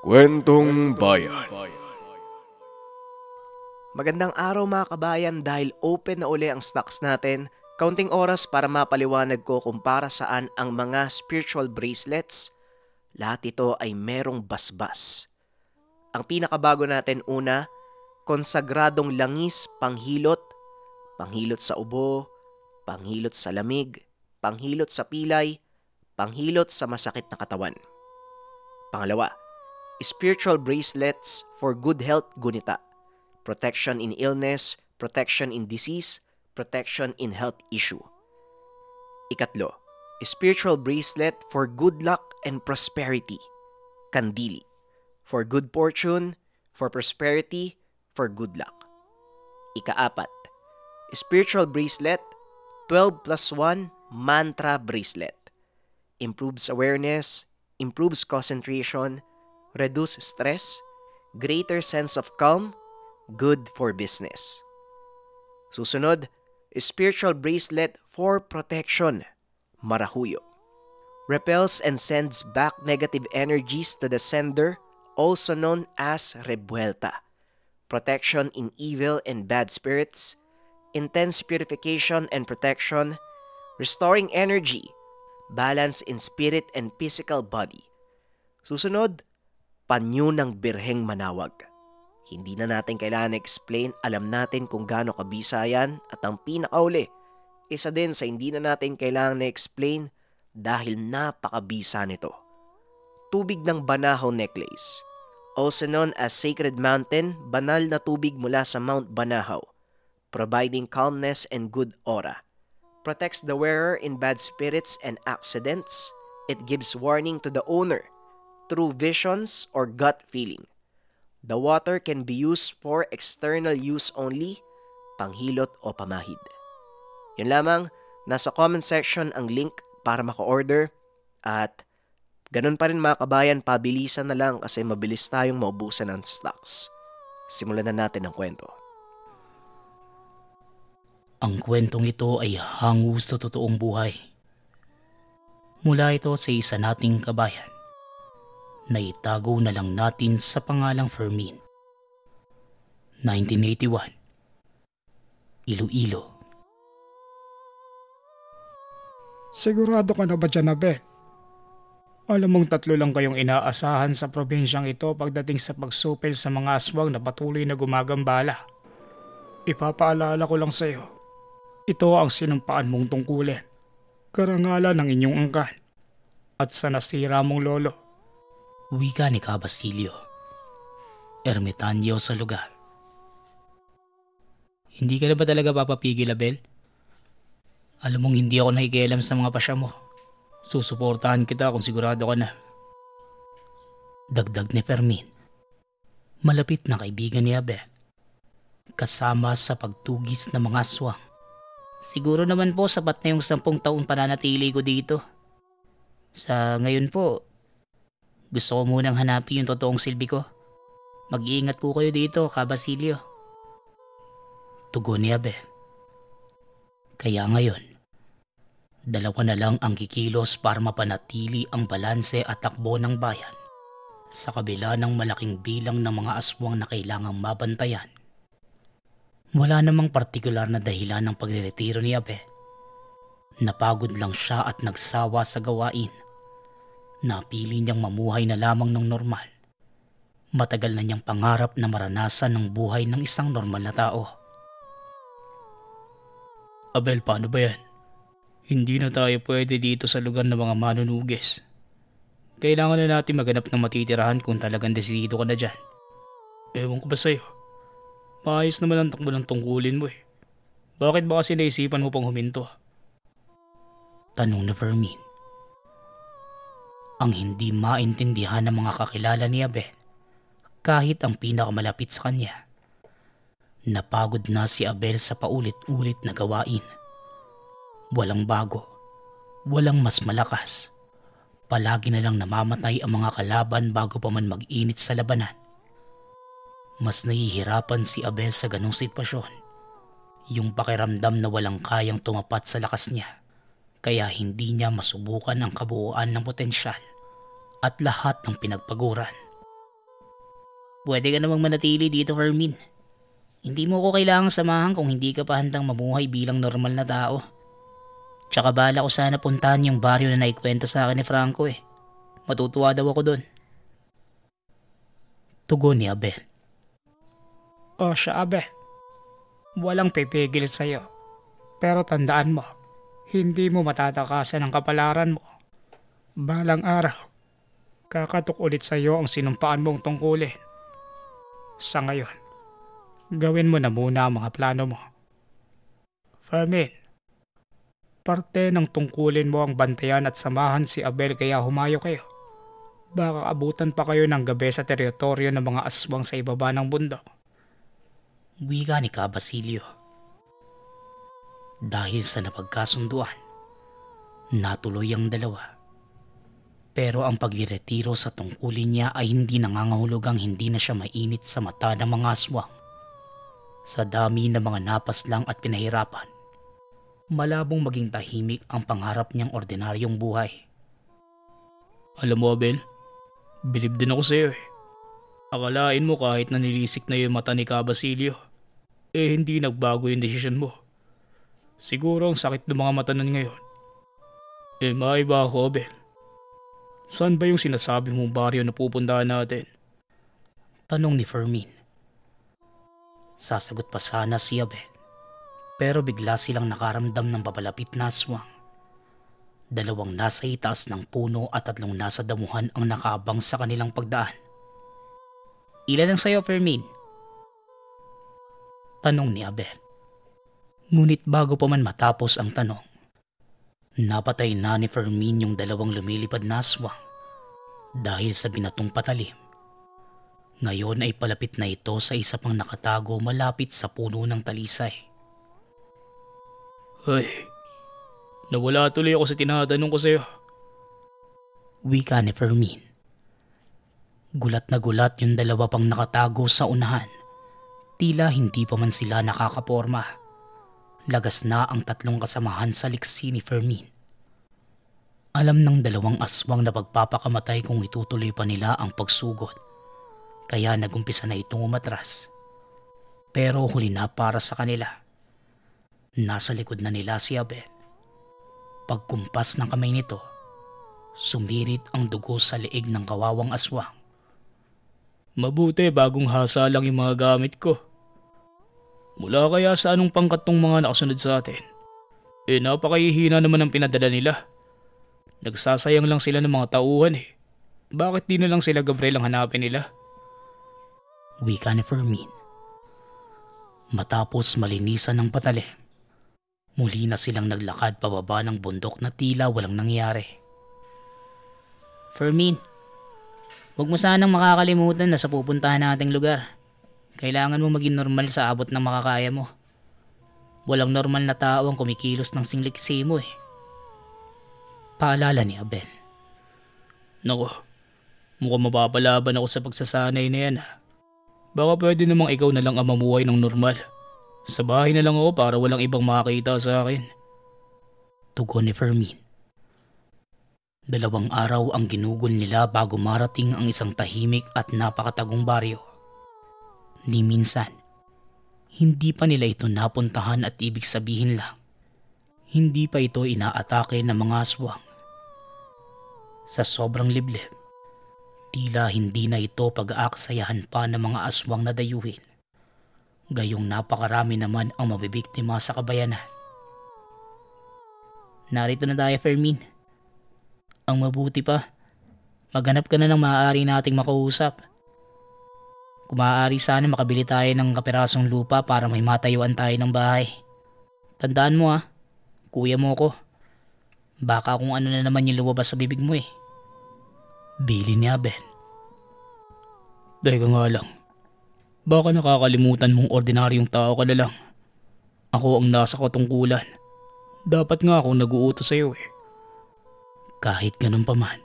Kwentong Bayan Magandang araw mga kabayan dahil open na uli ang stocks natin. Kaunting oras para mapaliwanag ko kung para saan ang mga spiritual bracelets. Lahat ito ay merong basbas. Ang pinakabago natin una, konsagradong langis, panghilot, panghilot sa ubo, panghilot sa lamig, panghilot sa pilay, panghilot sa masakit na katawan. Pangalawa, spiritual bracelets for good health gunita, protection in illness, protection in disease, protection in health issue. Ikatlo, spiritual bracelet for good luck and prosperity, kandili, for good fortune, for prosperity, for good luck. Ikaapat, spiritual bracelet, 12 plus 1 mantra bracelet, improves awareness, improves concentration, reduce stress, greater sense of calm, good for business. Susunod, spiritual bracelet for protection, marahuyo. Repels and sends back negative energies to the sender, also known as rebuelta. Protection in evil and bad spirits, intense purification and protection, restoring energy, balance in spirit and physical body. Susunod, panyo ng Birheng Manawag. Hindi na natin kailangan explain, alam natin kung gaano kabisayan at ang pinakauli, isa din sa hindi na natin kailangan na-explain dahil napakabisa nito. Tubig ng Banahaw Necklace also known as Sacred Mountain, banal na tubig mula sa Mount Banahaw, providing calmness and good aura. Protects the wearer in bad spirits and accidents. It gives warning to the owner through visions or gut feeling. The water can be used for external use only, panghilot o pamahid. Yun lamang, nasa comment section ang link para maka-order at ganun pa rin mga kabayan, pabilisan na lang kasi mabilis tayong maubusan ng stocks. Simulan na natin ang kwento. Ang kwentong ito ay hango sa totoong buhay. Mula ito sa isa nating kabayan na itago na lang natin sa pangalang Fermin. 1981 Iloilo Sigurado ka na ba dyan, Abe? Alam mong tatlo lang kayong inaasahan sa probinsyang ito pagdating sa pagsupil sa mga aswang na patuloy na gumagambala. Ipapaalala ko lang sa iyo. Ito ang sinumpaan mong tungkulin. Karangalan ng inyong angkan. At sa nasira mong lolo wika ni Ka Basilio. Ermitanyo sa lugar. Hindi ka na ba talaga papapigil, Abel? Alam mong hindi ako nakikialam sa mga pasya mo. Susuportahan kita kung sigurado ka na. Dagdag ni Fermin. Malapit na kaibigan ni Abel. Kasama sa pagtugis ng mga aswang. Siguro naman po sapat na yung sampung taon pananatili ko dito. Sa ngayon po, gusto ko munang hanapin yung totoong silbi ko. Mag-iingat po kayo dito, Kabasilyo. Tugon ni Abe. Kaya ngayon, dalawa na lang ang kikilos para mapanatili ang balanse at takbo ng bayan sa kabila ng malaking bilang ng mga aswang na kailangang mabantayan. Wala namang partikular na dahilan ng pagreretiro ni Abe. Napagod lang siya at nagsawa sa gawain Napili niyang mamuhay na lamang ng normal. Matagal na niyang pangarap na maranasan ng buhay ng isang normal na tao. Abel, paano ba yan? Hindi na tayo pwede dito sa lugar ng mga manunugis. Kailangan na natin maganap ng matitirahan kung talagang desidido ka na dyan. Ewan ko ba sa'yo? Maayos naman ang takbo ng tungkulin mo eh. Bakit ba kasi naisipan mo pang huminto? Tanong na Fermin ang hindi maintindihan ng mga kakilala ni Abel kahit ang pinakamalapit sa kanya. Napagod na si Abel sa paulit-ulit na gawain. Walang bago, walang mas malakas. Palagi na lang namamatay ang mga kalaban bago pa man mag-init sa labanan. Mas nahihirapan si Abel sa ganong sitwasyon. Yung pakiramdam na walang kayang tumapat sa lakas niya kaya hindi niya masubukan ang kabuuan ng potensyal at lahat ng pinagpaguran. Pwede ka namang manatili dito, Hermine. Hindi mo ko kailangang samahan kung hindi ka pa handang mamuhay bilang normal na tao. Tsaka bala ko sana puntahan yung baryo na naikwento sa akin ni Franco eh. Matutuwa daw ako doon. Tugon ni Abel. O siya, Abel. Walang pipigil sa'yo. Pero tandaan mo, hindi mo matatakasan ang kapalaran mo. Balang araw, kakatok ulit sa iyo ang sinumpaan mong tungkulin. Sa ngayon, gawin mo na muna ang mga plano mo. Fermin, parte ng tungkulin mo ang bantayan at samahan si Abel kaya humayo kayo. Baka abutan pa kayo ng gabi sa teritoryo ng mga aswang sa ibaba ng bundok. Wika ni Ka Basilio dahil sa napagkasunduan, natuloy ang dalawa. Pero ang pagdiretiro sa tungkulin niya ay hindi nangangahulugang hindi na siya mainit sa mata ng mga aswang. Sa dami ng mga napas lang at pinahirapan, malabong maging tahimik ang pangarap niyang ordinaryong buhay. Alam mo Abel, bilib din ako sa iyo eh. Akalain mo kahit nanilisik na yung mata ni Kabasilio, eh hindi nagbago yung desisyon mo. Siguro ang sakit ng mga mata nun ngayon. Eh maiba ako, Abel. Saan ba yung sinasabi mong baryo na pupuntahan natin? Tanong ni Fermin. Sasagot pa sana si Abel. Pero bigla silang nakaramdam ng papalapit na aswang. Dalawang nasa itaas ng puno at tatlong nasa damuhan ang nakaabang sa kanilang pagdaan. Ilan ang sayo, Fermin? Tanong ni Abel. Ngunit bago pa man matapos ang tanong, napatay na ni Fermin yung dalawang lumilipad na aswang dahil sa binatong patalim. Ngayon ay palapit na ito sa isa pang nakatago malapit sa puno ng talisay. Ay, nawala tuloy ako sa tinatanong ko sa'yo. Wika ni Fermin. Gulat na gulat yung dalawa pang nakatago sa unahan. Tila hindi pa man sila nakakaporma. Lagas na ang tatlong kasamahan sa liksi ni Fermin. Alam ng dalawang aswang na pagpapakamatay kung itutuloy pa nila ang pagsugod. Kaya nagumpisa na itong umatras. Pero huli na para sa kanila. Nasa likod na nila si Abel. Pagkumpas ng kamay nito, sumirit ang dugo sa leeg ng kawawang aswang. Mabuti bagong hasa lang yung mga gamit ko. Mula kaya sa anong pangkat tong mga nakasunod sa atin? Eh napakahihina naman ang pinadala nila. Nagsasayang lang sila ng mga tauhan eh. Bakit di na lang sila Gabriel ang hanapin nila? Wika ni Fermin. Matapos malinisan ng patali, muli na silang naglakad pababa ng bundok na tila walang nangyari. Fermin, huwag mo sanang makakalimutan na sa pupuntahan nating lugar. Kailangan mo maging normal sa abot ng makakaya mo. Walang normal na tao ang kumikilos ng singliksi mo eh. Paalala ni Abel. Naku, mukhang mapapalaban ako sa pagsasanay na yan ha. Baka pwede namang ikaw na lang ang mamuhay ng normal. Sa bahay na lang ako para walang ibang makakita sa akin. Tugon ni Fermin. Dalawang araw ang ginugol nila bago marating ang isang tahimik at napakatagong baryo ni minsan. Hindi pa nila ito napuntahan at ibig sabihin lang, hindi pa ito inaatake ng mga aswang. Sa sobrang liblib, tila hindi na ito pag-aaksayahan pa ng mga aswang na dayuhin. Gayong napakarami naman ang mabibiktima sa kabayanan. Narito na tayo, Fermin. Ang mabuti pa, maghanap ka na ng maaari nating makausap kung maaari sana makabili tayo ng kapirasong lupa para may matayuan tayo ng bahay. Tandaan mo ha, ah. kuya mo ko. Baka kung ano na naman yung lumabas sa bibig mo eh. Bili ni Abel. Teka nga lang, baka nakakalimutan mong ordinaryong tao ka na lang. Ako ang nasa katungkulan. Dapat nga ako nag sa iyo eh. Kahit ganun pa man,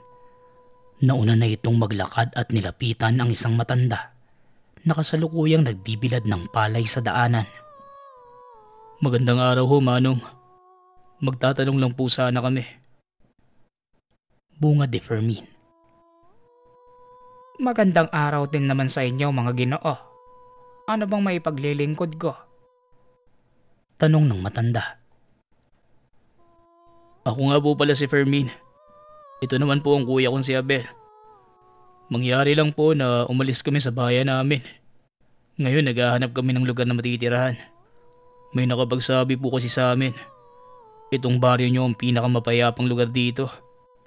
nauna na itong maglakad at nilapitan ang isang matanda na kasalukuyang nagbibilad ng palay sa daanan. Magandang araw ho, Manong. Magtatanong lang po sana kami. Bunga de Fermin. Magandang araw din naman sa inyo mga ginoo. Ano bang may paglilingkod ko? Tanong ng matanda. Ako nga po pala si Fermin. Ito naman po ang kuya kong si Abel. Mangyari lang po na umalis kami sa bayan namin. Ngayon naghahanap kami ng lugar na matitirahan. May nakapagsabi po kasi sa amin. Itong baryo niyo ang pinakamapayapang lugar dito.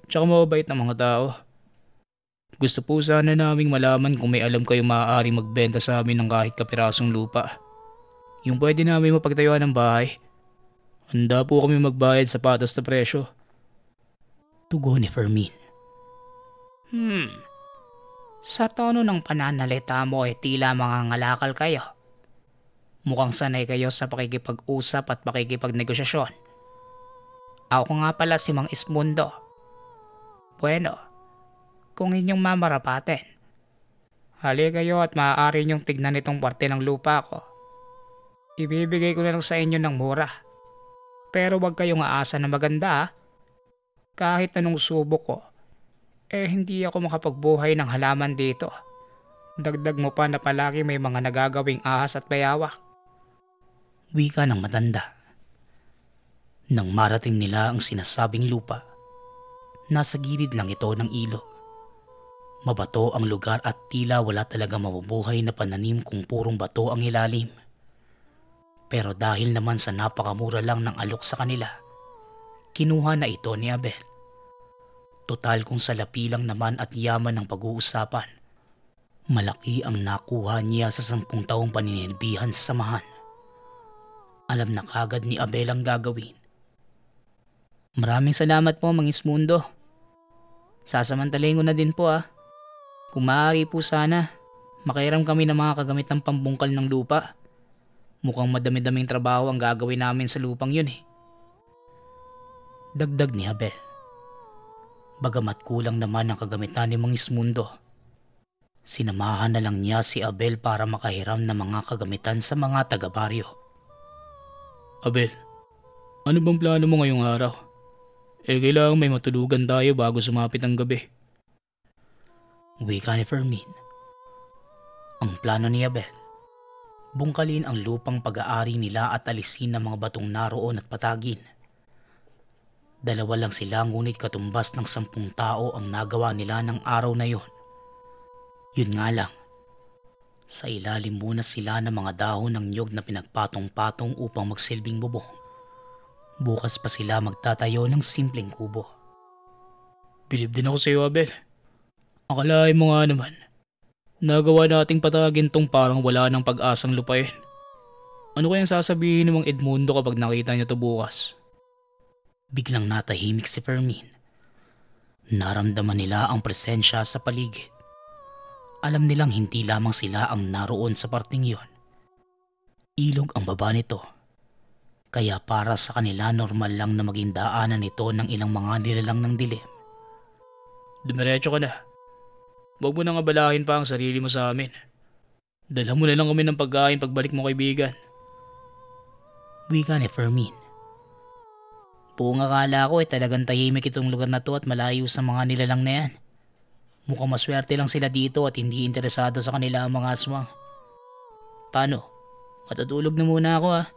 Tsaka mababait ng mga tao. Gusto po sana naming malaman kung may alam kayo maaari magbenta sa amin ng kahit kapirasong lupa. Yung pwede namin mapagtayuan ng bahay. Handa po kami magbayad sa patas na presyo. Tugon ni Fermin. Hmm. Sa tono ng pananalita mo ay tila mga ngalakal kayo. Mukhang sanay kayo sa pakikipag-usap at pakikipagnegosasyon. Ako nga pala si Mang Ismundo. Bueno, kung inyong mamarapatin, hali kayo at maaari niyong tignan itong parte ng lupa ko. Ibibigay ko na lang sa inyo ng mura. Pero huwag kayong aasa na maganda ha? Ah. kahit anong subok ko eh hindi ako makapagbuhay ng halaman dito. Dagdag mo pa na palagi may mga nagagawing ahas at bayawak. Wika ng matanda. Nang marating nila ang sinasabing lupa, nasa gilid lang ito ng ilog. Mabato ang lugar at tila wala talaga mabubuhay na pananim kung purong bato ang ilalim. Pero dahil naman sa napakamura lang ng alok sa kanila, kinuha na ito ni Abel. Total kung salapi lang naman at yaman ng pag-uusapan. Malaki ang nakuha niya sa sampung taong paninindihan sa samahan. Alam na kagad ni Abel ang gagawin. Maraming salamat po, Mangismundo. Sasamantalin ko na din po ah. Kung maaari po sana, makairam kami ng mga kagamit ng pambungkal ng lupa. Mukhang madami-daming trabaho ang gagawin namin sa lupang yun eh. Dagdag ni Abel bagamat kulang naman ang kagamitan ni Mang Ismundo. Sinamahan na lang niya si Abel para makahiram ng mga kagamitan sa mga taga-baryo. Abel, ano bang plano mo ngayong araw? Eh kailangan may matulugan tayo bago sumapit ang gabi. Wika ni Fermin. Ang plano ni Abel, bungkalin ang lupang pag-aari nila at alisin ng mga batong naroon at patagin. Dalawa lang sila ngunit katumbas ng sampung tao ang nagawa nila ng araw na yon. Yun nga lang, sa ilalim muna sila ng mga dahon ng nyog na pinagpatong-patong upang magsilbing bubong. Bukas pa sila magtatayo ng simpleng kubo. Bilib din ako sa iyo, Abel. Akalain mo nga naman, nagawa nating patagin tong parang wala ng pag-asang lupain. Ano kayang sasabihin ng mga Edmundo kapag nakita niya to bukas? Biglang natahimik si Fermin. Naramdaman nila ang presensya sa paligid. Alam nilang hindi lamang sila ang naroon sa parting yon. Ilog ang baba nito. Kaya para sa kanila normal lang na maging daanan ito ng ilang mga nilalang ng dilim. Dumiretso ka na. Huwag mo nang abalahin pa ang sarili mo sa amin. Dala mo na lang kami ng pagkain pagbalik mo kaibigan. Wika ni Fermin. Buong akala ko ay eh, talagang tahimik itong lugar na to at malayo sa mga nilalang na yan. Mukhang maswerte lang sila dito at hindi interesado sa kanila ang mga aswang. Paano? Matutulog na muna ako ah.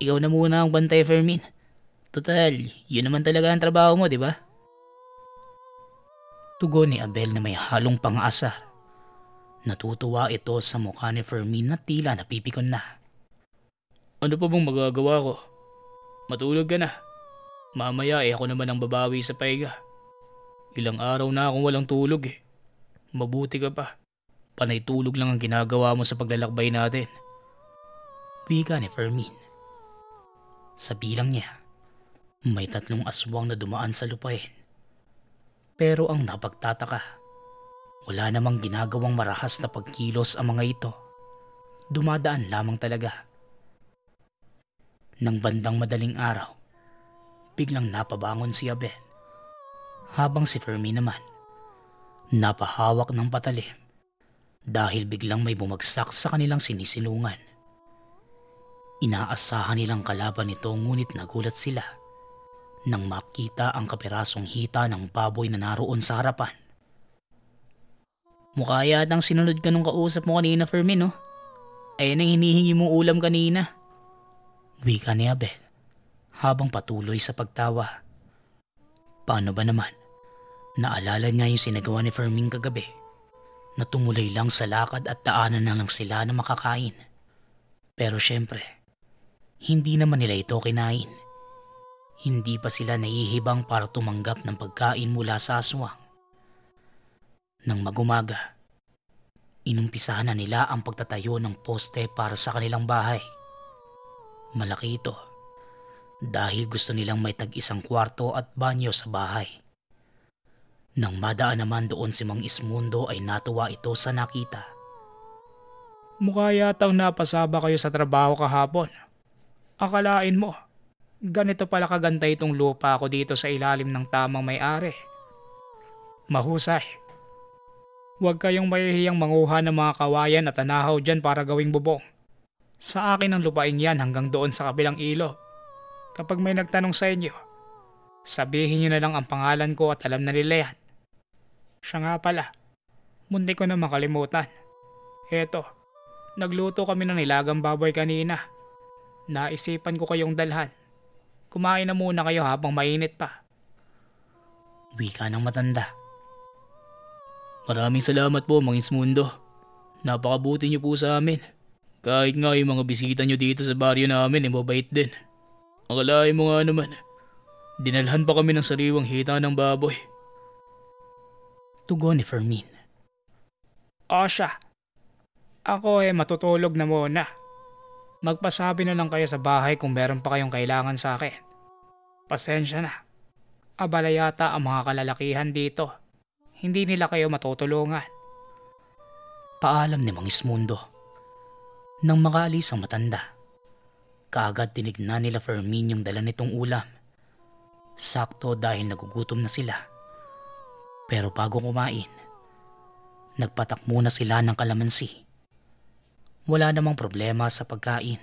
Ikaw na muna ang bantay Fermin. Total, yun naman talaga ang trabaho mo, di ba? Tugon ni Abel na may halong pang asar Natutuwa ito sa mukha ni Fermin na tila napipikon na. Ano pa bang magagawa ko? Matulog ka na. Mamaya eh ako naman ang babawi sa pahiga. Ilang araw na akong walang tulog eh. Mabuti ka pa. Panay tulog lang ang ginagawa mo sa paglalakbay natin. Wika ni Fermin. Sa bilang niya, may tatlong aswang na dumaan sa lupain. Pero ang napagtataka, wala namang ginagawang marahas na pagkilos ang mga ito. Dumadaan lamang talaga. Nang bandang madaling araw, biglang napabangon si Abel. Habang si Fermi naman, napahawak ng patalim dahil biglang may bumagsak sa kanilang sinisilungan. Inaasahan nilang kalaban ito ngunit nagulat sila nang makita ang kapirasong hita ng baboy na naroon sa harapan. Mukha yatang sinunod ka nung kausap mo kanina, Fermin, no? Ayan ang hinihingi mong ulam kanina. Wika ni Abel habang patuloy sa pagtawa. Paano ba naman? Naalala niya yung sinagawa ni Ferming kagabi na tumulay lang sa lakad at daanan na lang sila na makakain. Pero syempre, hindi naman nila ito kinain. Hindi pa sila nahihibang para tumanggap ng pagkain mula sa aswang. Nang magumaga, inumpisahan na nila ang pagtatayo ng poste para sa kanilang bahay. Malaki ito dahil gusto nilang may tag-isang kwarto at banyo sa bahay. Nang madaan naman doon si Mang Ismundo ay natuwa ito sa nakita. Mukha yatang napasaba kayo sa trabaho kahapon. Akalain mo, ganito pala kaganda itong lupa ko dito sa ilalim ng tamang may-ari. Mahusay. Huwag kayong mahihiyang manguha ng mga kawayan at anahaw dyan para gawing bubong. Sa akin ang lupaing yan hanggang doon sa kabilang ilog kapag may nagtanong sa inyo, sabihin nyo na lang ang pangalan ko at alam na nila yan. Siya nga pala, munti ko na makalimutan. Eto, nagluto kami ng nilagang baboy kanina. Naisipan ko kayong dalhan. Kumain na muna kayo habang mainit pa. Wika ng matanda. Maraming salamat po, Mang Ismundo. Napakabuti niyo po sa amin. Kahit nga yung mga bisita niyo dito sa baryo namin, eh, mabait din. Akalain mo nga naman, dinalhan pa kami ng sariwang hita ng baboy. Tugon ni Fermin. O siya, ako eh matutulog na muna. Magpasabi na lang kayo sa bahay kung meron pa kayong kailangan sa akin. Pasensya na. Abala yata ang mga kalalakihan dito. Hindi nila kayo matutulungan. Paalam ni Mang Nang makaalis ang matanda, Kaagad tinignan nila Fermin yung dala nitong ulam. Sakto dahil nagugutom na sila. Pero bago kumain, nagpatak muna sila ng kalamansi. Wala namang problema sa pagkain.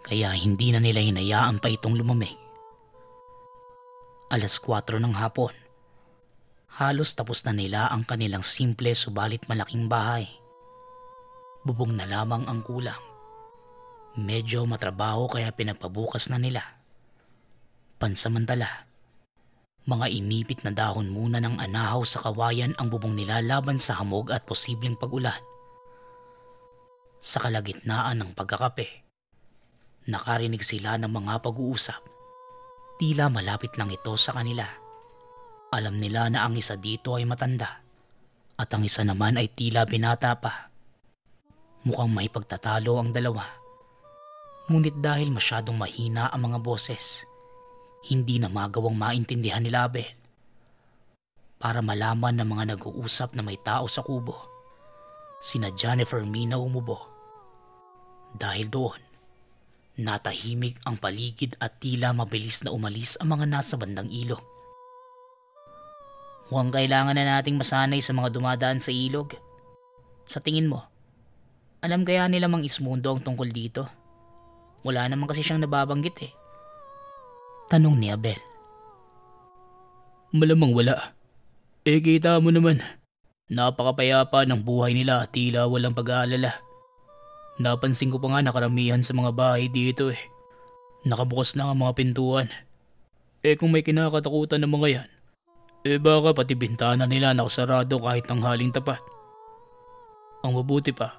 Kaya hindi na nila hinayaan pa itong lumamig. Alas 4 ng hapon, halos tapos na nila ang kanilang simple subalit malaking bahay. Bubong na lamang ang kulang Medyo matrabaho kaya pinagpabukas na nila. Pansamantala, mga inipit na dahon muna ng anahaw sa kawayan ang bubong nila laban sa hamog at posibleng pagulan. Sa kalagitnaan ng pagkakape, nakarinig sila ng mga pag-uusap. Tila malapit lang ito sa kanila. Alam nila na ang isa dito ay matanda at ang isa naman ay tila binata pa. Mukhang may pagtatalo ang dalawa. Ngunit dahil masyadong mahina ang mga boses, hindi na magawang maintindihan ni Label. Para malaman ng mga nag-uusap na may tao sa kubo, sina Jennifer Mina umubo. Dahil doon, natahimik ang paligid at tila mabilis na umalis ang mga nasa bandang ilog. Huwag kailangan na nating masanay sa mga dumadaan sa ilog. Sa tingin mo, alam kaya nila mang ismundo ang tungkol dito? Wala naman kasi siyang nababanggit eh. Tanong ni Abel. Malamang wala. Eh kita mo naman, napakapayapa ng buhay nila tila walang pag-aalala. Napansin ko pa nga nakaramihan sa mga bahay dito eh. Nakabukas lang ang mga pintuan. Eh kung may kinakatakutan ng mga yan, eh baka pati bintana nila nakasarado kahit ang haling tapat. Ang mabuti pa,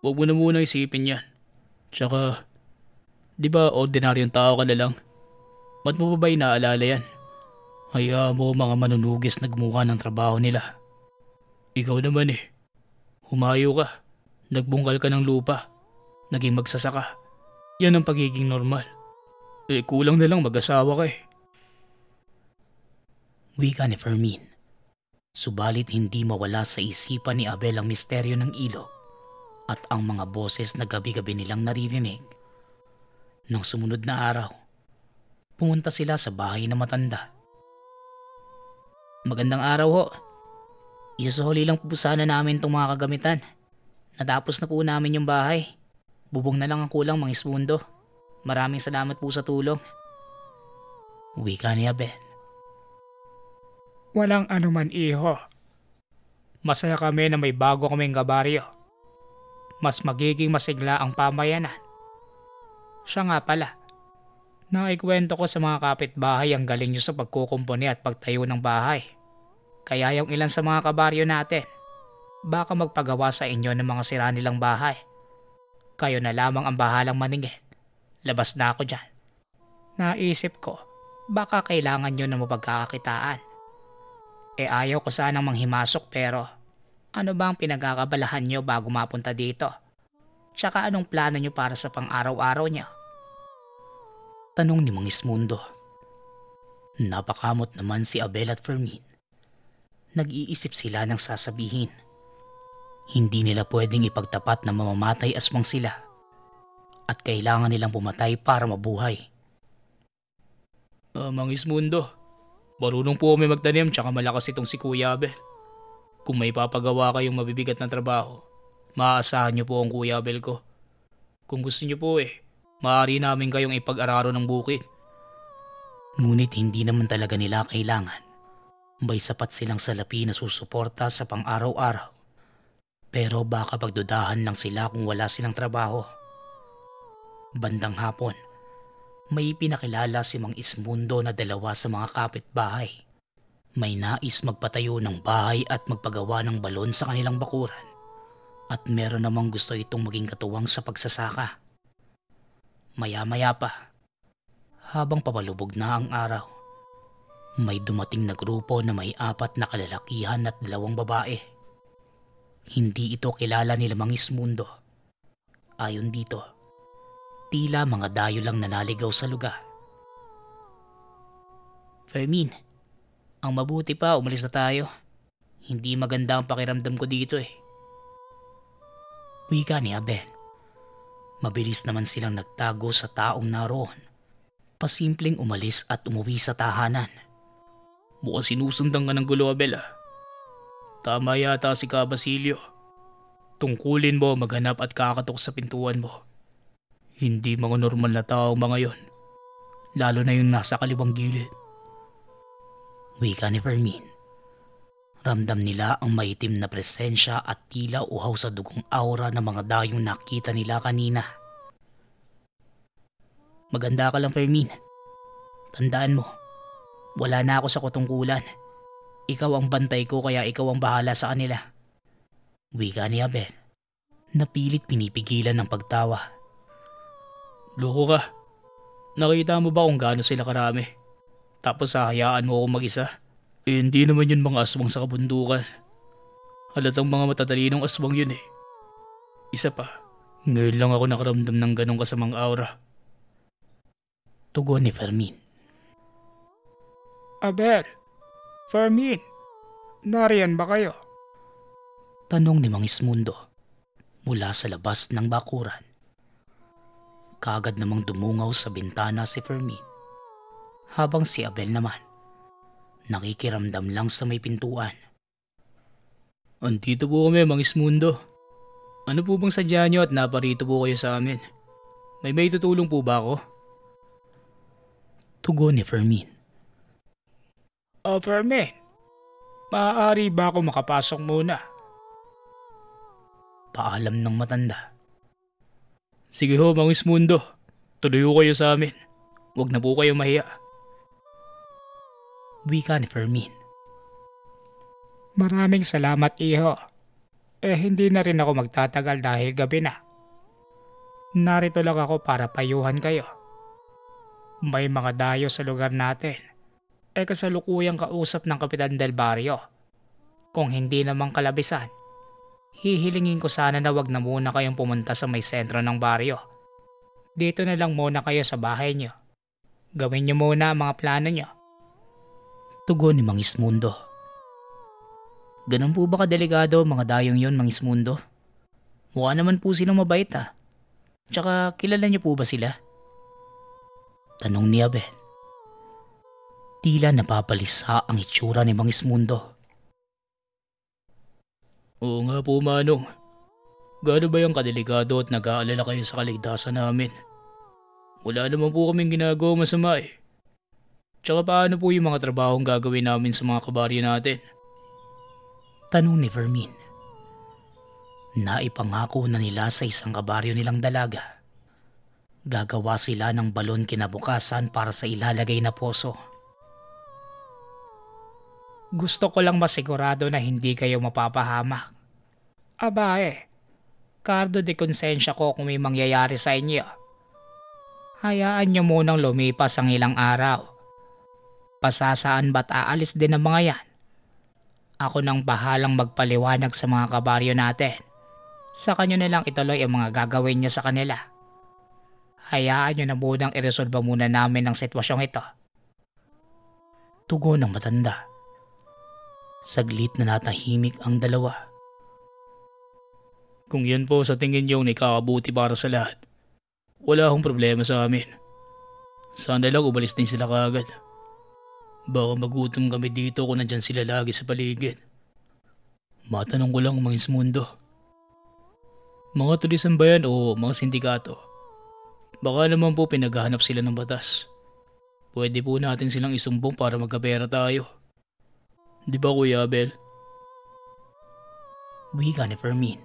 huwag mo na muna isipin yan. Tsaka Di ba ordinaryong tao ka na lang? Ba't mo ba ba inaalala yan? Haya mo mga manunugis na gumawa ng trabaho nila. Ikaw naman eh. Humayo ka. Nagbungkal ka ng lupa. Naging magsasaka. Yan ang pagiging normal. Eh kulang na lang mag-asawa ka eh. Wika ni Fermin. Subalit hindi mawala sa isipan ni Abel ang misteryo ng ilo at ang mga boses na gabi-gabi nilang naririnig nang sumunod na araw, pumunta sila sa bahay na matanda. Magandang araw ho. Isasahuli lang po sana namin itong mga kagamitan. Natapos na po namin yung bahay. Bubong na lang ang kulang mga ismundo. Maraming salamat po sa tulong. Wika ni Abel. Walang anuman iho. Masaya kami na may bago kaming gabaryo. Mas magiging masigla ang pamayanan siya nga pala. Naikwento ko sa mga kapitbahay ang galing niyo sa pagkukumpuni at pagtayo ng bahay. Kaya yung ilan sa mga kabaryo natin, baka magpagawa sa inyo ng mga sira nilang bahay. Kayo na lamang ang bahalang maningin. Labas na ako dyan. Naisip ko, baka kailangan nyo na mapagkakakitaan. E ayaw ko sanang manghimasok pero ano ba ang pinagkakabalahan nyo bago mapunta dito? Tsaka anong plano niyo para sa pang-araw-araw niya? Tanong ni Mang Ismundo. Napakamot naman si Abel at Fermin. Nag-iisip sila ng sasabihin. Hindi nila pwedeng ipagtapat na mamamatay aswang sila at kailangan nilang pumatay para mabuhay. Uh, ah, Mang Ismundo, marunong po kami magtanim tsaka malakas itong si Kuya Abel. Kung may papagawa kayong mabibigat na trabaho, maaasahan niyo po ang Kuya Abel ko. Kung gusto niyo po eh, maaari namin kayong ipag-araro ng bukid. Ngunit hindi naman talaga nila kailangan. May sapat silang salapi na susuporta sa pang-araw-araw. Pero baka pagdudahan lang sila kung wala silang trabaho. Bandang hapon, may pinakilala si Mang Ismundo na dalawa sa mga kapitbahay. May nais magpatayo ng bahay at magpagawa ng balon sa kanilang bakuran at meron namang gusto itong maging katuwang sa pagsasaka. Maya-maya pa, habang papalubog na ang araw, may dumating na grupo na may apat na kalalakihan at dalawang babae. Hindi ito kilala nila mga ismundo. Ayon dito, tila mga dayo lang nanaligaw sa lugar. Fermin, ang mabuti pa umalis na tayo. Hindi maganda ang pakiramdam ko dito eh. Wika ni Abel. Mabilis naman silang nagtago sa taong naroon. Pasimpleng umalis at umuwi sa tahanan. Mukhang sinusundan ka ng gulo, Abel ah. Tama yata si Ka Basilio. Tungkulin mo maghanap at kakatok sa pintuan mo. Hindi mga normal na tao mga yon. Lalo na yung nasa kaliwang gilid. Wika ni Fermin. Ramdam nila ang maitim na presensya at tila uhaw sa dugong aura ng mga dayong nakita nila kanina. Maganda ka lang Fermin. Tandaan mo, wala na ako sa kutungkulan. Ikaw ang bantay ko kaya ikaw ang bahala sa kanila. Wika ni Abel. Napilit pinipigilan ng pagtawa. Loko ka. Nakita mo ba kung gaano sila karami? Tapos hayaan mo ako mag-isa? Eh, hindi naman yun mga aswang sa kabundukan. Halatang mga matatalinong aswang yun eh. Isa pa, ngayon lang ako nakaramdam ng ganong kasamang aura. Tugon ni Fermin. Abel, Fermin, nariyan ba kayo? Tanong ni Mang Ismundo mula sa labas ng bakuran. Kagad namang dumungaw sa bintana si Fermin habang si Abel naman nakikiramdam lang sa may pintuan. Andito po kami, Mangis Mundo. Ano po bang sadya nyo at naparito po kayo sa amin? May may tutulong po ba ako? Tugon ni Fermin. O oh, Fermin, maaari ba ako makapasok muna? Paalam ng matanda. Sige ho, Mangis Mundo. Tuloy kayo sa amin. Huwag na po kayo mahiya wika ni Fermin. Maraming salamat, iho. Eh, hindi na rin ako magtatagal dahil gabi na. Narito lang ako para payuhan kayo. May mga dayo sa lugar natin. Eh kasalukuyang kausap ng Kapitan Del Barrio. Kung hindi naman kalabisan, hihilingin ko sana na wag na muna kayong pumunta sa may sentro ng baryo. Dito na lang muna kayo sa bahay nyo. Gawin nyo muna ang mga plano nyo. Tugon ni Mang Ismundo. Ganun po ba kadelikado mga dayong yon Mang Ismundo? Mukha naman po silang mabait ha. Ah. Tsaka kilala niyo po ba sila? Tanong ni Abel. Tila napapalisa ang itsura ni Mang Ismundo. Oo nga po Manong. Gano ba yung kadelikado at nag-aalala kayo sa kaligtasan namin? Wala naman po kaming ginagawa masama eh. Tsaka paano po yung mga trabahong gagawin namin sa mga kabaryo natin? Tanong ni Vermin. Naipangako na nila sa isang kabaryo nilang dalaga. Gagawa sila ng balon kinabukasan para sa ilalagay na poso. Gusto ko lang masigurado na hindi kayo mapapahamak. Aba eh, Cardo de konsensya ko kung may mangyayari sa inyo. Hayaan nyo munang lumipas ang ilang araw. Pasasaan ba't aalis din ang mga yan? Ako nang bahalang magpaliwanag sa mga kabaryo natin. Sa kanyo na lang ituloy ang mga gagawin niya sa kanila. Hayaan nyo na munang iresolba muna namin ang sitwasyong ito. Tugon ng matanda. Saglit na natahimik ang dalawa. Kung yun po sa tingin niyo nagkakabuti para sa lahat, wala akong problema sa amin. Sana lang umalis din sila kaagad. Baka magutom kami dito kung nandyan sila lagi sa paligid. Matanong ko lang mga ismundo. Mga tulisan ba yan o mga sindikato? Baka naman po pinaghahanap sila ng batas. Pwede po natin silang isumbong para magkapera tayo. Di ba Kuya Abel? Wika ni Fermin.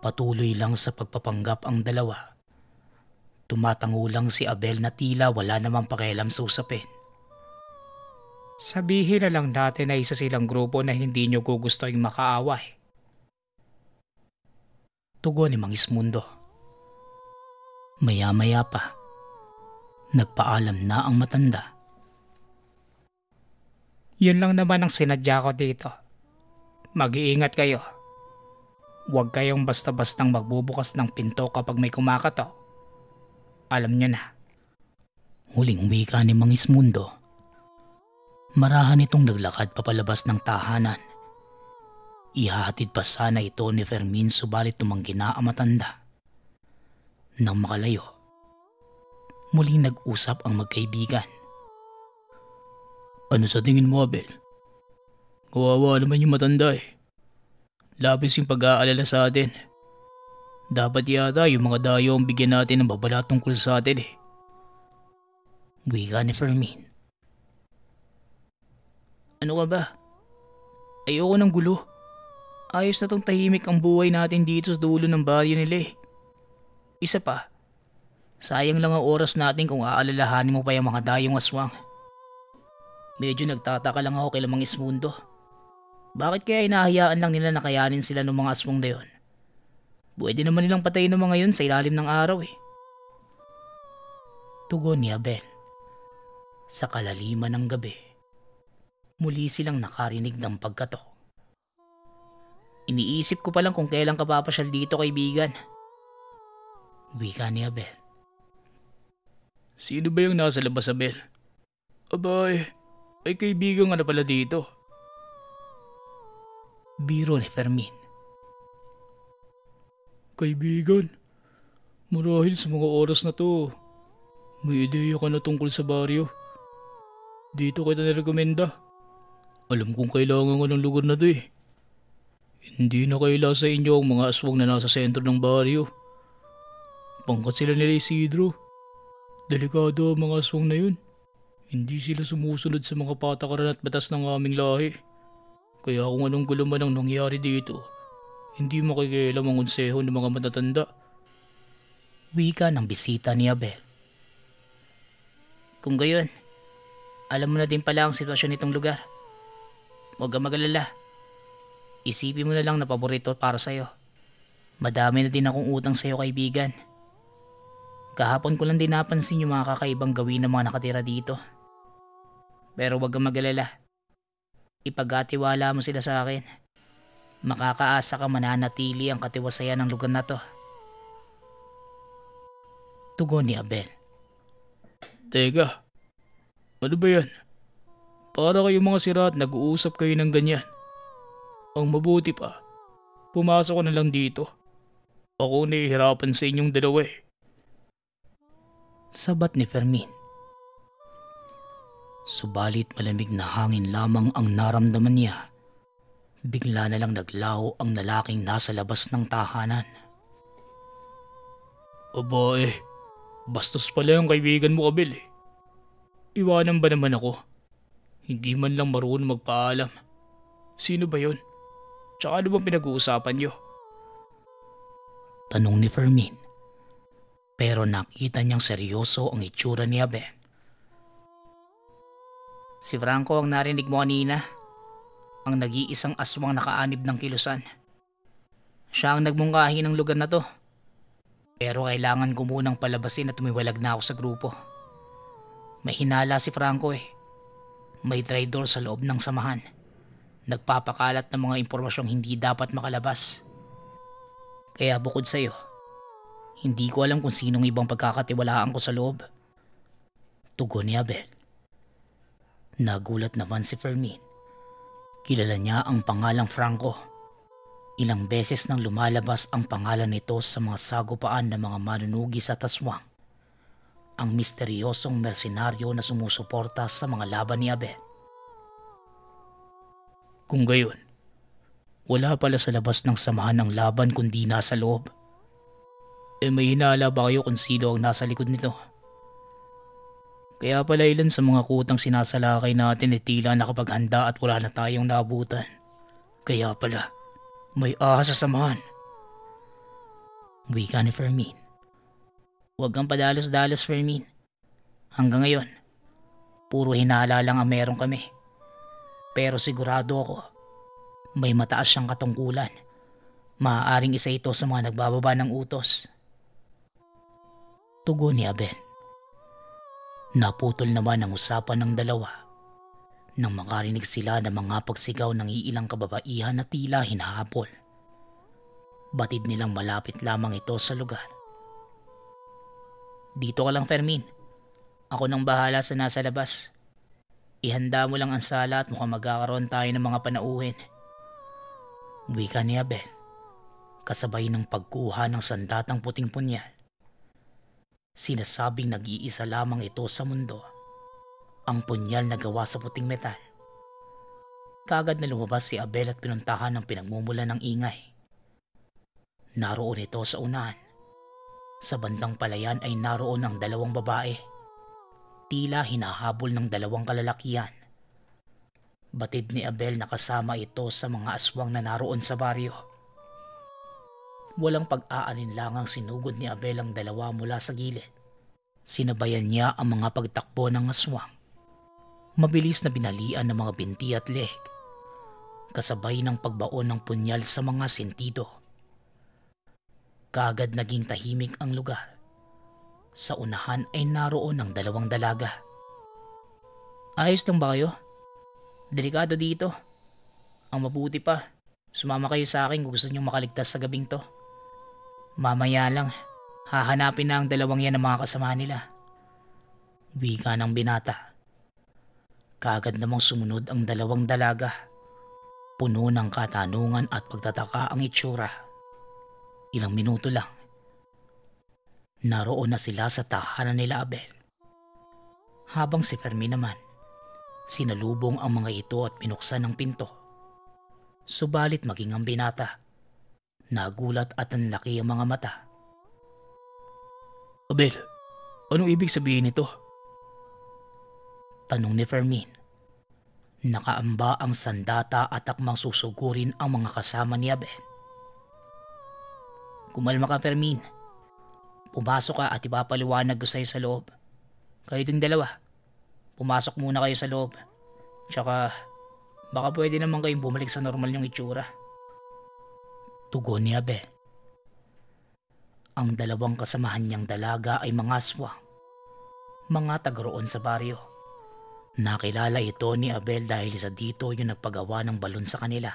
Patuloy lang sa pagpapanggap ang dalawa. Tumatango lang si Abel na tila wala namang pakialam sa usapin. Sabihin na lang natin na isa silang grupo na hindi nyo gugustuhin makaaway. Tugon ni Mang Ismundo. Maya-maya pa, nagpaalam na ang matanda. Yun lang naman ang sinadya ko dito. Mag-iingat kayo. Huwag kayong basta-bastang magbubukas ng pinto kapag may kumakatok. Alam nyo na. Huling wika ni Mang Ismundo Marahan itong naglakad papalabas ng tahanan. Ihahatid pa sana ito ni Fermin subalit tumanggi na ang matanda. Nang makalayo, muling nag-usap ang magkaibigan. Ano sa tingin mo, Abel? Kawawa naman yung matanda eh. Labis yung pag-aalala sa atin. Dapat yata yung mga dayo ang bigyan natin ng babala tungkol sa atin eh. Wika ni Fermin. Ano ka ba? Ayoko ng gulo. Ayos na tong tahimik ang buhay natin dito sa dulo ng baryo nila eh. Isa pa, sayang lang ang oras natin kung aalalahanin mo pa yung mga dayong aswang. Medyo nagtataka lang ako kay Lamang Ismundo. Bakit kaya inahayaan lang nila na kayanin sila ng mga aswang na yun? Pwede naman nilang patayin ng mga yun sa ilalim ng araw eh. Tugon ni Abel sa kalaliman ng gabi muli silang nakarinig ng pagkato. Iniisip ko pa lang kung kailan ka papasyal dito kaibigan. Wika ni Abel. Sino ba yung nasa labas, Abel? Abay, ay kaibigan nga na pala dito. Biro ni Fermin. Kaibigan, marahil sa mga oras na to, may ideya ka na tungkol sa baryo. Dito kita nirekomenda. Alam kong kailangan ko ng lugar na to eh. Hindi na kaila sa inyo ang mga aswang na nasa sentro ng baryo. Pangkat sila nila Isidro. Delikado ang mga aswang na yun. Hindi sila sumusunod sa mga patakaran at batas ng aming lahi. Kaya kung anong gulo man ang nangyari dito, hindi makikialam ang konseho ng mga matatanda. Wika ng bisita ni Abel. Kung gayon, alam mo na din pala ang sitwasyon nitong lugar. Huwag ka magalala. Isipin mo na lang na paborito para sa'yo. Madami na din akong utang sa'yo kaibigan. Kahapon ko lang din napansin yung mga kakaibang gawin ng mga nakatira dito. Pero huwag kang magalala. Ipagkatiwala mo sila sa akin. Makakaasa ka mananatili ang katiwasaya ng lugar na to. Tugon ni Abel. Teka, ano ba yan? Para kayong mga sira at nag-uusap kayo ng ganyan. Ang mabuti pa, pumasok ko na lang dito. Ako nahihirapan sa inyong dalawa eh. Sabat ni Fermin. Subalit malamig na hangin lamang ang naramdaman niya. Bigla na lang naglaho ang lalaking nasa labas ng tahanan. Aba eh, bastos pala yung kaibigan mo kabil eh. Iwanan ba naman ako? Hindi man lang marunong magpaalam. Sino ba yon? Tsaka ano bang pinag-uusapan nyo? Tanong ni Fermin. Pero nakita niyang seryoso ang itsura ni Abel. Si Franco ang narinig mo kanina. Ang nag-iisang aswang nakaanib ng kilusan. Siya ang nagmungkahi ng lugar na to. Pero kailangan ko munang palabasin at tumiwalag na ako sa grupo. Mahinala si Franco eh may traitor sa loob ng samahan. Nagpapakalat ng mga impormasyong hindi dapat makalabas. Kaya bukod sa iyo, hindi ko alam kung sinong ibang pagkakatiwalaan ko sa loob. Tugon ni Abel. Nagulat naman si Fermin. Kilala niya ang pangalang Franco. Ilang beses nang lumalabas ang pangalan nito sa mga sagupaan ng mga manunugi sa taswang ang misteryosong mersenaryo na sumusuporta sa mga laban ni Abe. Kung gayon, wala pala sa labas ng samahan ang laban kundi nasa loob. E may hinala ba kayo kung sino ang nasa likod nito? Kaya pala ilan sa mga kutang sinasalakay natin ay tila nakapaghanda at wala na tayong nabutan. Kaya pala, may ahas sa samahan. Wika ni Fermin. Huwag kang padalos-dalos, Fermin. Hanggang ngayon, puro hinala lang ang meron kami. Pero sigurado ako, may mataas siyang katungkulan. Maaaring isa ito sa mga nagbababa ng utos. Tugon ni Abel. Naputol naman ang usapan ng dalawa nang makarinig sila ng mga pagsigaw ng iilang kababaihan na tila hinahabol. Batid nilang malapit lamang ito sa lugar dito ka lang Fermin. Ako nang bahala sa nasa labas. Ihanda mo lang ang sala at mukhang magkakaroon tayo ng mga panauhin. Wika ni Abel, kasabay ng pagkuha ng sandatang puting punyal. Sinasabing nag-iisa lamang ito sa mundo, ang punyal na gawa sa puting metal. Kagad na lumabas si Abel at pinuntahan ng pinagmumula ng ingay. Naroon ito sa unahan. Sa bandang palayan ay naroon ang dalawang babae. Tila hinahabol ng dalawang kalalakian. Batid ni Abel na kasama ito sa mga aswang na naroon sa baryo. Walang pag-aalinlangang sinugod ni Abel ang dalawa mula sa gilid. Sinabayan niya ang mga pagtakbo ng aswang. Mabilis na binalian ng mga binti at lehek. Kasabay ng pagbaon ng punyal sa mga sentido Kaagad naging tahimik ang lugar. Sa unahan ay naroon ang dalawang dalaga. Ayos lang ba kayo? Delikado dito. Ang mabuti pa, sumama kayo sa akin kung gusto nyo makaligtas sa gabing to. Mamaya lang, hahanapin na ang dalawang yan ng mga kasama nila. Wika ng binata. Kaagad namang sumunod ang dalawang dalaga. Puno ng katanungan at pagtataka ang itsura. Ilang minuto lang. Naroon na sila sa tahanan nila Abel. Habang si Fermin naman, sinalubong ang mga ito at pinuksan ang pinto. Subalit maging ang binata, nagulat at anlaki ang mga mata. Abel, anong ibig sabihin nito? Tanong ni Fermin. Nakaamba ang sandata at akmang susugurin ang mga kasama ni Abel. Kumalma ka, Fermin. Pumasok ka at ipapaliwanag ko sa'yo sa loob. Kayo ding dalawa, pumasok muna kayo sa loob. Tsaka, baka pwede naman kayong bumalik sa normal yung itsura. Tugon ni Abel. Ang dalawang kasamahan niyang dalaga ay mga aswa. Mga tagaroon sa baryo. Nakilala ito ni Abel dahil sa dito yung nagpagawa ng balon sa kanila.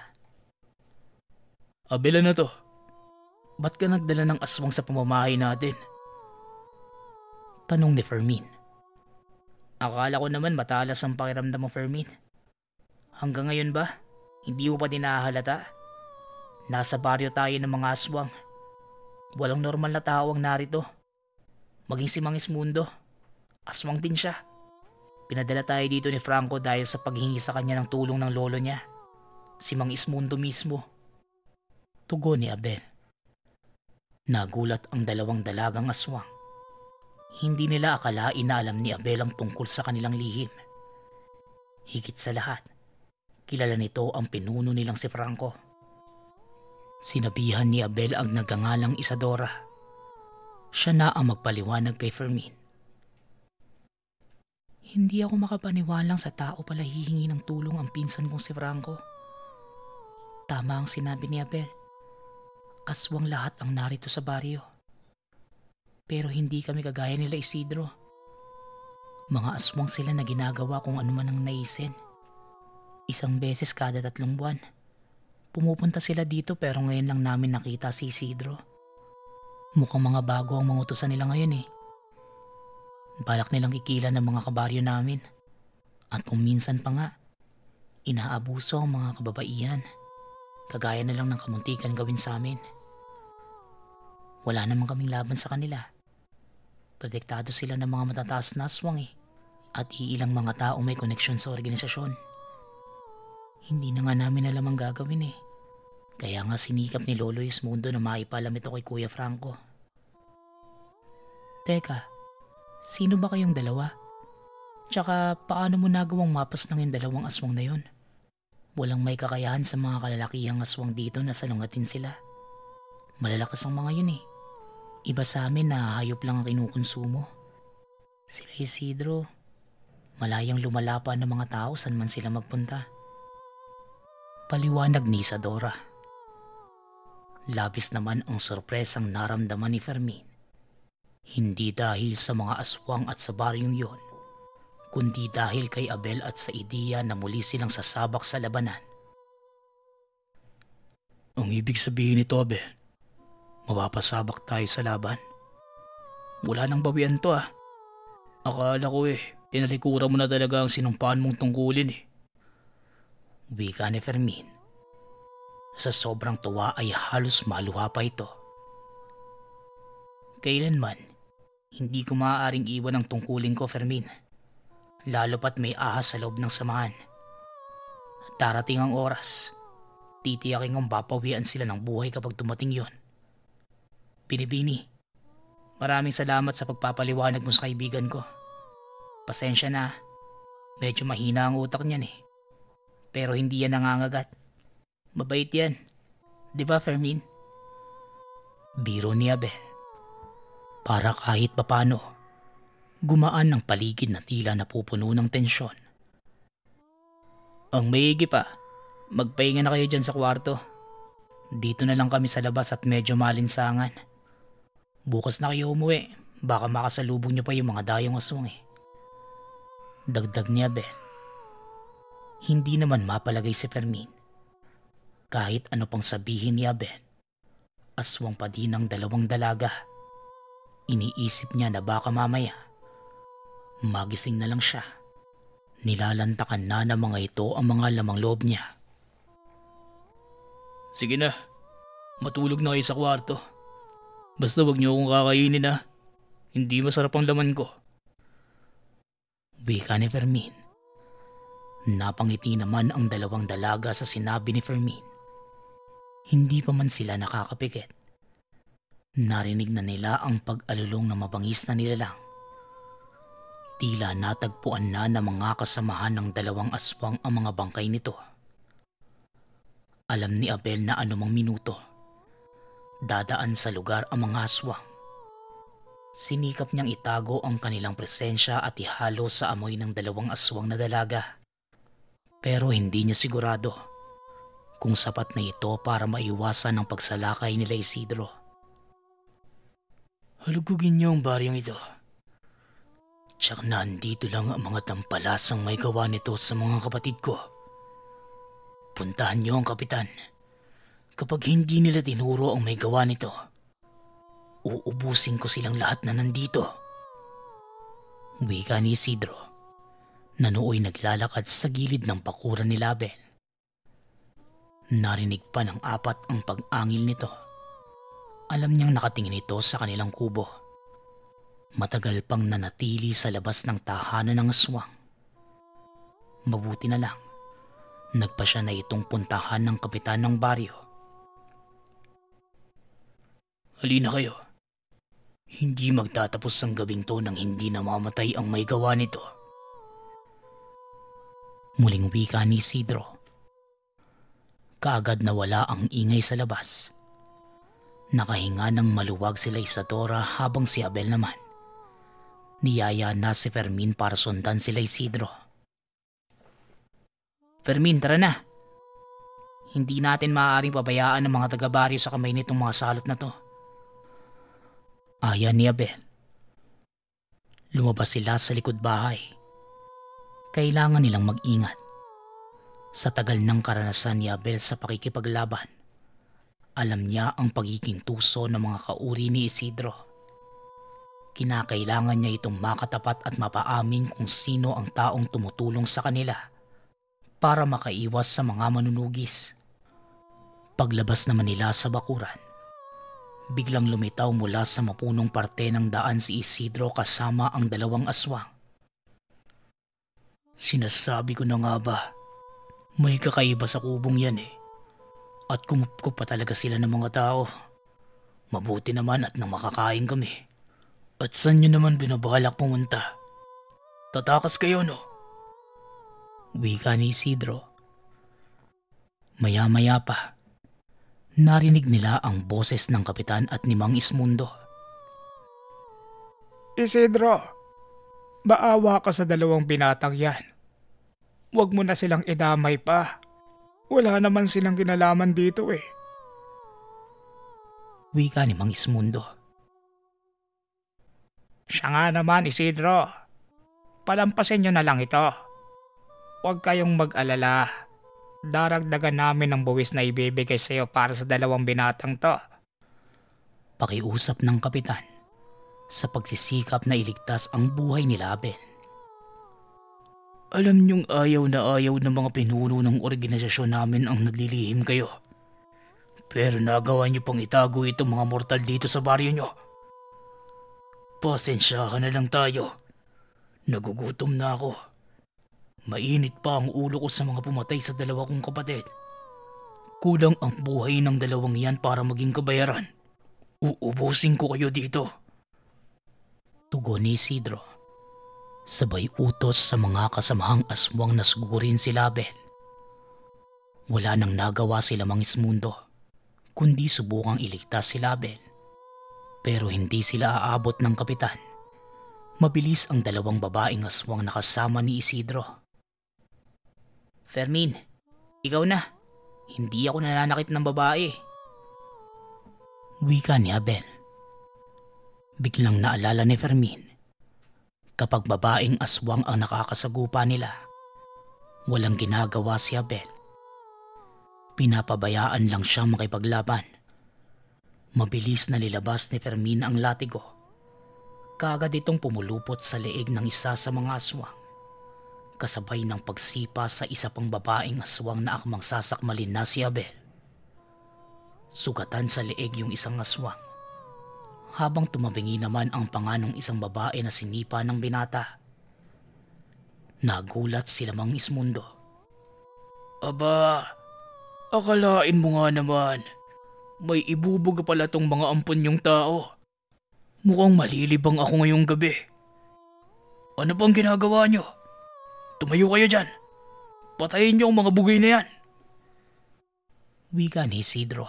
Abela ano na to. Ba't ka nagdala ng aswang sa pamamahay natin? Tanong ni Fermin. Akala ko naman matalas ang pakiramdam mo Fermin. Hanggang ngayon ba? Hindi ko pa din nahahalata? Nasa baryo tayo ng mga aswang. Walang normal na tao ang narito. Maging si Mangis Mundo. Aswang din siya. Pinadala tayo dito ni Franco dahil sa paghingi sa kanya ng tulong ng lolo niya. Si Mang Ismundo mismo. Tugon ni Abel. Nagulat ang dalawang dalagang aswang. Hindi nila akala na ni Abel ang tungkol sa kanilang lihim. Higit sa lahat, kilala nito ang pinuno nilang si Franco. Sinabihan ni Abel ang nagangalang Isadora. Siya na ang magpaliwanag kay Fermin. Hindi ako makapaniwalang sa tao pala hihingi ng tulong ang pinsan kong si Franco. Tama ang sinabi ni Abel aswang lahat ang narito sa baryo. Pero hindi kami kagaya nila Isidro. Mga aswang sila na ginagawa kung anuman ang naisin. Isang beses kada tatlong buwan. Pumupunta sila dito pero ngayon lang namin nakita si Isidro. Mukhang mga bago ang mga utusan nila ngayon eh. Balak nilang ikila ng mga kabaryo namin. At kung minsan pa nga, inaabuso ang mga kababaihan. Kagaya na lang ng kamuntikan gawin sa amin. Wala naman kaming laban sa kanila. Protektado sila ng mga matataas na aswang eh. At iilang mga tao may koneksyon sa organisasyon. Hindi na nga namin alam ang gagawin eh. Kaya nga sinikap ni Lolo Ismundo na maipalam ito kay Kuya Franco. Teka, sino ba kayong dalawa? Tsaka paano mo nagawang mapas ng yung dalawang aswang na yon? Walang may kakayahan sa mga kalalakihang aswang dito na salungatin sila. Malalakas ang mga yun eh. Iba sa amin na hayop lang ang kinukonsumo. Sila Isidro, malayang lumalapa ng mga tao saan man sila magpunta. Paliwanag ni Isadora. Labis naman ang sorpresang naramdaman ni Fermin. Hindi dahil sa mga aswang at sa baryong yon, kundi dahil kay Abel at sa ideya na muli silang sasabak sa labanan. Ang ibig sabihin nito, Abel, mapapasabak tayo sa laban. Wala nang bawian to ah. Akala ko eh, tinalikuran mo na talaga ang sinumpaan mong tungkulin eh. Wika ni Fermin. Sa sobrang tuwa ay halos maluha pa ito. Kailanman, hindi ko maaaring iwan ang tungkulin ko Fermin. Lalo pat may ahas sa loob ng samahan. Darating ang oras. Titiyakin kong papawian sila ng buhay kapag dumating yon. Binibini, maraming salamat sa pagpapaliwanag mo sa kaibigan ko. Pasensya na, medyo mahina ang utak niyan eh. Pero hindi yan nangangagat. Mabait yan. Di ba Fermin? Biro ni Abel. Para kahit papano, gumaan ng paligid na tila napupuno ng tensyon. Ang maigi pa, magpahinga na kayo dyan sa kwarto. Dito na lang kami sa labas at medyo malinsangan. Bukas na kayo umuwi. Baka makasalubong niyo pa yung mga dayong aswang eh. Dagdag niya Ben. Hindi naman mapalagay si Fermin. Kahit ano pang sabihin niya Ben, aswang pa din ang dalawang dalaga. Iniisip niya na baka mamaya, magising na lang siya. Nilalantakan na ng mga ito ang mga lamang loob niya. Sige na, matulog na kayo sa kwarto. Basta wag niyo akong kakainin ha. Ah. Hindi masarap ang laman ko. Wika ni Fermin. Napangiti naman ang dalawang dalaga sa sinabi ni Fermin. Hindi pa man sila nakakapikit. Narinig na nila ang pag-alulong na mabangis na nilalang. Tila natagpuan na ng mga kasamahan ng dalawang aswang ang mga bangkay nito. Alam ni Abel na anumang minuto Dadaan sa lugar ang mga aswang. Sinikap niyang itago ang kanilang presensya at ihalo sa amoy ng dalawang aswang na dalaga. Pero hindi niya sigurado kung sapat na ito para maiwasan ang pagsalakay nila Isidro. Halugugin niyo ang baryong ito. Tsak na andito lang ang mga tampalasang may gawa nito sa mga kapatid ko. Puntahan niyo ang kapitan. Kapitan. Kapag hindi nila tinuro ang may gawa nito, uubusin ko silang lahat na nandito. Wika ni Isidro, nanuoy naglalakad sa gilid ng pakura ni Label. Narinig pa ng apat ang pag-angil nito. Alam niyang nakatingin ito sa kanilang kubo. Matagal pang nanatili sa labas ng tahanan ng aswang. Mabuti na lang, nagpa siya na itong puntahan ng kapitan ng baryo Halina kayo. Hindi magtatapos ang gabing to nang hindi namamatay ang may gawa nito. Muling wika ni Sidro. Kaagad nawala ang ingay sa labas. Nakahinga ng maluwag sila Isadora habang si Abel naman. Niyaya na si Fermin para sundan sila Isidro. Fermin, tara na! Hindi natin maaaring pabayaan ng mga taga-baryo sa kamay nitong mga salot na to. Aya ni Abel. Lumabas sila sa likod bahay. Kailangan nilang mag-ingat. Sa tagal ng karanasan ni Abel sa pakikipaglaban, alam niya ang pagiging tuso ng mga kauri ni Isidro. Kinakailangan niya itong makatapat at mapaamin kung sino ang taong tumutulong sa kanila para makaiwas sa mga manunugis. Paglabas naman nila sa bakuran, Biglang lumitaw mula sa mapunong parte ng daan si Isidro kasama ang dalawang aswang. Sinasabi ko na nga ba, may kakaiba sa kubong yan eh. At kumupkup pa talaga sila ng mga tao. Mabuti naman at nang makakain kami. At saan nyo naman binabalak pumunta? Tatakas kayo no? Wika ni Isidro. Maya-maya pa, narinig nila ang boses ng kapitan at ni Mang Ismundo. Isidro, baawa ka sa dalawang binatang yan. Huwag mo na silang idamay pa. Wala naman silang kinalaman dito eh. Wika ni Mang Ismundo. Siya nga naman Isidro. Palampasin nyo na lang ito. Huwag kayong mag-alala daragdagan namin ang buwis na ibibigay sa iyo para sa dalawang binatang to. Pakiusap ng kapitan sa pagsisikap na iligtas ang buhay ni Label. Alam niyong ayaw na ayaw ng mga pinuno ng organisasyon namin ang naglilihim kayo. Pero nagawa niyo pang itago itong mga mortal dito sa baryo niyo. Pasensyahan na lang tayo. Nagugutom na ako. Mainit pa ang ulo ko sa mga pumatay sa dalawa kong kapatid. Kulang ang buhay ng dalawang yan para maging kabayaran. Uubusin ko kayo dito. Tugon ni Isidro. Sabay utos sa mga kasamahang aswang na sugurin si Label. Wala nang nagawa sila mang ismundo, kundi subukang iligtas si Label. Pero hindi sila aabot ng kapitan. Mabilis ang dalawang babaeng aswang nakasama ni Isidro Fermin, ikaw na. Hindi ako nananakit ng babae. Wika ni Abel. Biglang naalala ni Fermin. Kapag babaeng aswang ang nakakasagupa nila, walang ginagawa si Abel. Pinapabayaan lang siya makipaglaban. Mabilis na lilabas ni Fermin ang latigo. Kagad itong pumulupot sa leeg ng isa sa mga aswang kasabay ng pagsipa sa isa pang babaeng aswang na akmang sasakmalin na si Abel. Sugatan sa leeg yung isang aswang. Habang tumabingi naman ang panganong isang babae na sinipa ng binata. Nagulat sila mang ismundo. Aba, akalain mo nga naman. May ibubog pala tong mga ampon yung tao. Mukhang malilibang ako ngayong gabi. Ano pang ginagawa niyo? Tumayo kayo dyan. Patayin niyo ang mga bugay na yan. Wika ni Isidro.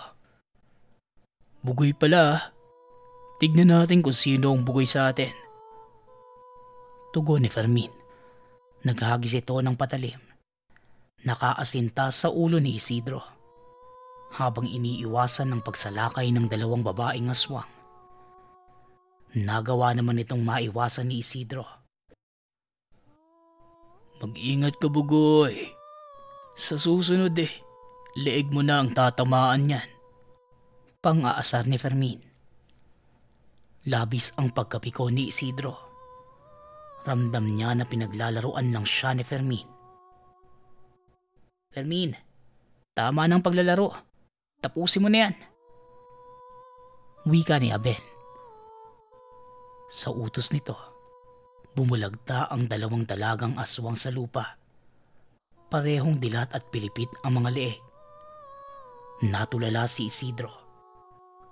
Bugoy pala. Ah. Tignan natin kung sino ang bugoy sa atin. Tugon ni Fermin. Naghagis ito ng patalim. Nakaasinta sa ulo ni Isidro. Habang iniiwasan ng pagsalakay ng dalawang babaeng aswang. Nagawa naman itong maiwasan ni Isidro Mag-ingat ka bugoy. Sa susunod eh, leeg mo na ang tatamaan niyan. Pang-aasar ni Fermin. Labis ang pagkapiko ni Isidro. Ramdam niya na pinaglalaruan lang siya ni Fermin. Fermin, tama ng paglalaro. Tapusin mo na yan. Wika ni Abel. Sa utos nito, Bumulagta ang dalawang dalagang aswang sa lupa. Parehong dilat at pilipit ang mga leeg. Natulala si Isidro.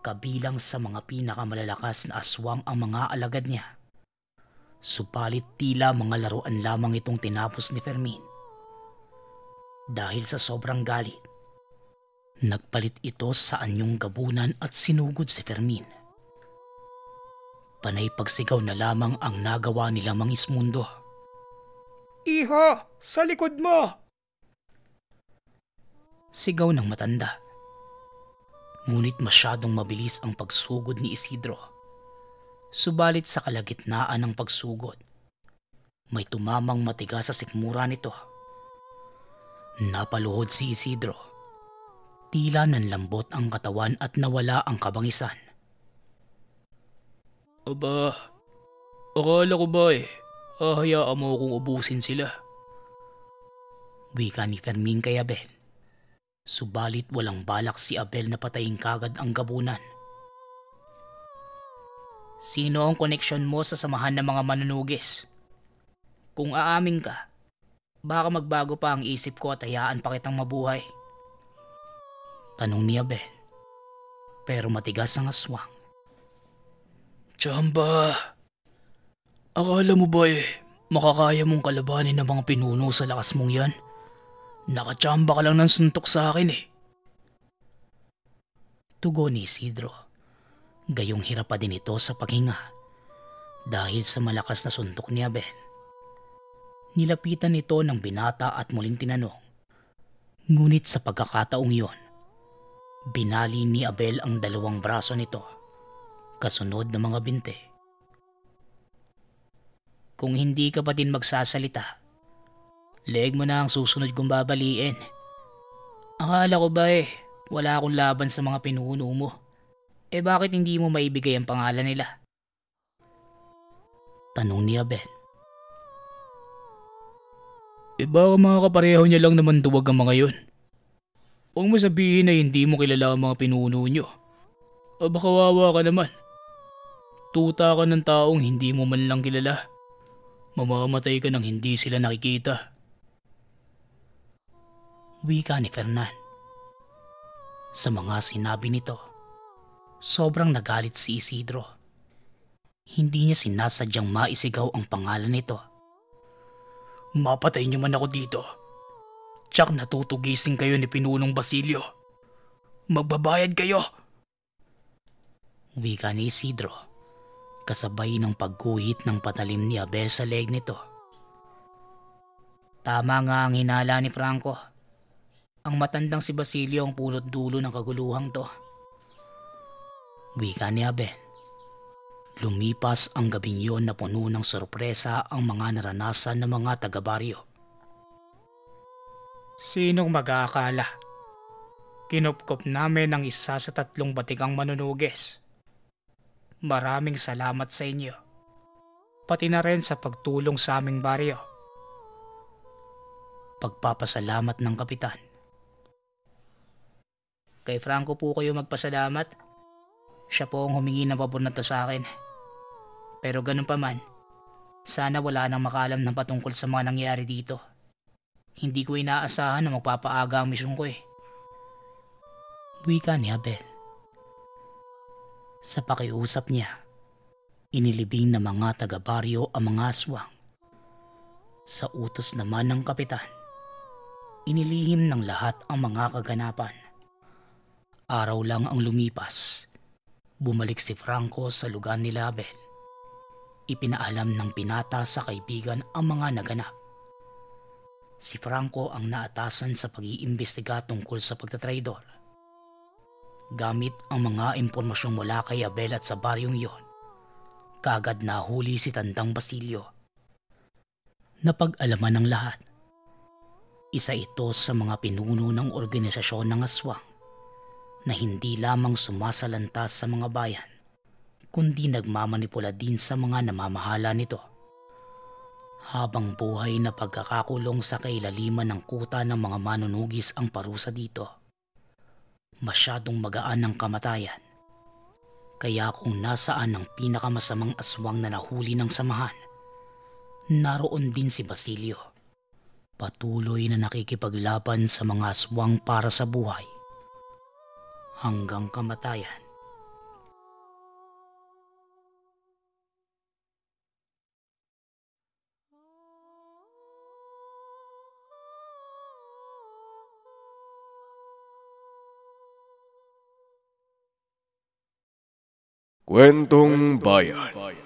Kabilang sa mga pinakamalalakas na aswang ang mga alagad niya. Supalit tila mga laruan lamang itong tinapos ni Fermin. Dahil sa sobrang galit, nagpalit ito sa anyong gabunan at sinugod si Fermin. Panay pagsigaw na lamang ang nagawa nilang Mang Ismundo. Iho, sa likod mo! Sigaw ng matanda. Ngunit masyadong mabilis ang pagsugod ni Isidro. Subalit sa kalagitnaan ng pagsugod, may tumamang matiga sa sikmura nito. Napaluhod si Isidro. Tila nanlambot ang katawan at nawala ang kabangisan. Aba, akala ko ba eh, hahayaan mo akong ubusin sila. Wika ni Fermin kay Abel. Subalit walang balak si Abel na patayin kagad ang gabunan. Sino ang koneksyon mo sa samahan ng mga manunugis? Kung aamin ka, baka magbago pa ang isip ko at hayaan pa kitang mabuhay. Tanong ni Abel. Pero matigas ang aswang. Chamba, akala mo ba eh, makakaya mong kalabanin ng mga pinuno sa lakas mong yan? Nakachamba ka lang ng suntok sa akin eh. Tugo ni Isidro. Gayong hirap pa din ito sa paghinga dahil sa malakas na suntok ni Aben. Nilapitan ito ng binata at muling tinanong. Ngunit sa pagkakataong iyon, binali ni Abel ang dalawang braso nito kasunod ng mga binte. Kung hindi ka pa din magsasalita, leg mo na ang susunod kong babaliin. Akala ko ba eh, wala akong laban sa mga pinuno mo. Eh bakit hindi mo maibigay ang pangalan nila? Tanong ni Abel. E baka mga kapareho niya lang naman duwag ang mga yun. Huwag mo sabihin na hindi mo kilala ang mga pinuno nyo. O baka wawa ka naman. Tuta ka ng taong hindi mo man lang kilala. Mamamatay ka nang hindi sila nakikita. Wika ni Fernan. Sa mga sinabi nito, sobrang nagalit si Isidro. Hindi niya sinasadyang maisigaw ang pangalan nito. Mapatay niyo man ako dito. Tsak natutugising kayo ni Pinulong Basilio. Magbabayad kayo! Wika ni Isidro kasabay ng pagkuhit ng patalim ni Abel sa leg nito. Tama nga ang hinala ni Franco. Ang matandang si Basilio ang pulot dulo ng kaguluhang to. Wika ni Abel. Lumipas ang gabing yon na puno ng sorpresa ang mga naranasan ng mga taga-baryo. Sinong mag-aakala? Kinupkop namin ang isa sa tatlong batikang manunuges. Maraming salamat sa inyo. Pati na rin sa pagtulong sa aming baryo. Pagpapasalamat ng kapitan. Kay Franco po kayo magpasalamat. Siya po ang humingi ng pabor na to sa akin. Pero ganun pa man, sana wala nang makalam ng patungkol sa mga nangyari dito. Hindi ko inaasahan na magpapaaga ang misyon ko eh. Buika ni Abel sa pakiusap niya. Inilibing ng mga taga-baryo ang mga aswang. Sa utos naman ng kapitan, inilihim ng lahat ang mga kaganapan. Araw lang ang lumipas. Bumalik si Franco sa lugar ni Label. Ipinaalam ng pinata sa kaibigan ang mga naganap. Si Franco ang naatasan sa pag-iimbestiga tungkol sa pagtatraydor Gamit ang mga impormasyong mula kay Abel at sa baryong yon, kaagad nahuli si Tandang Basilio. Napag-alaman ng lahat. Isa ito sa mga pinuno ng organisasyon ng aswang na hindi lamang sumasalanta sa mga bayan, kundi nagmamanipula din sa mga namamahala nito. Habang buhay na pagkakakulong sa kailaliman ng kuta ng mga manunugis ang parusa dito – masyadong magaan ang kamatayan. Kaya kung nasaan ang pinakamasamang aswang na nahuli ng samahan, naroon din si Basilio. Patuloy na nakikipaglaban sa mga aswang para sa buhay hanggang kamatayan. Cuentong Bayan.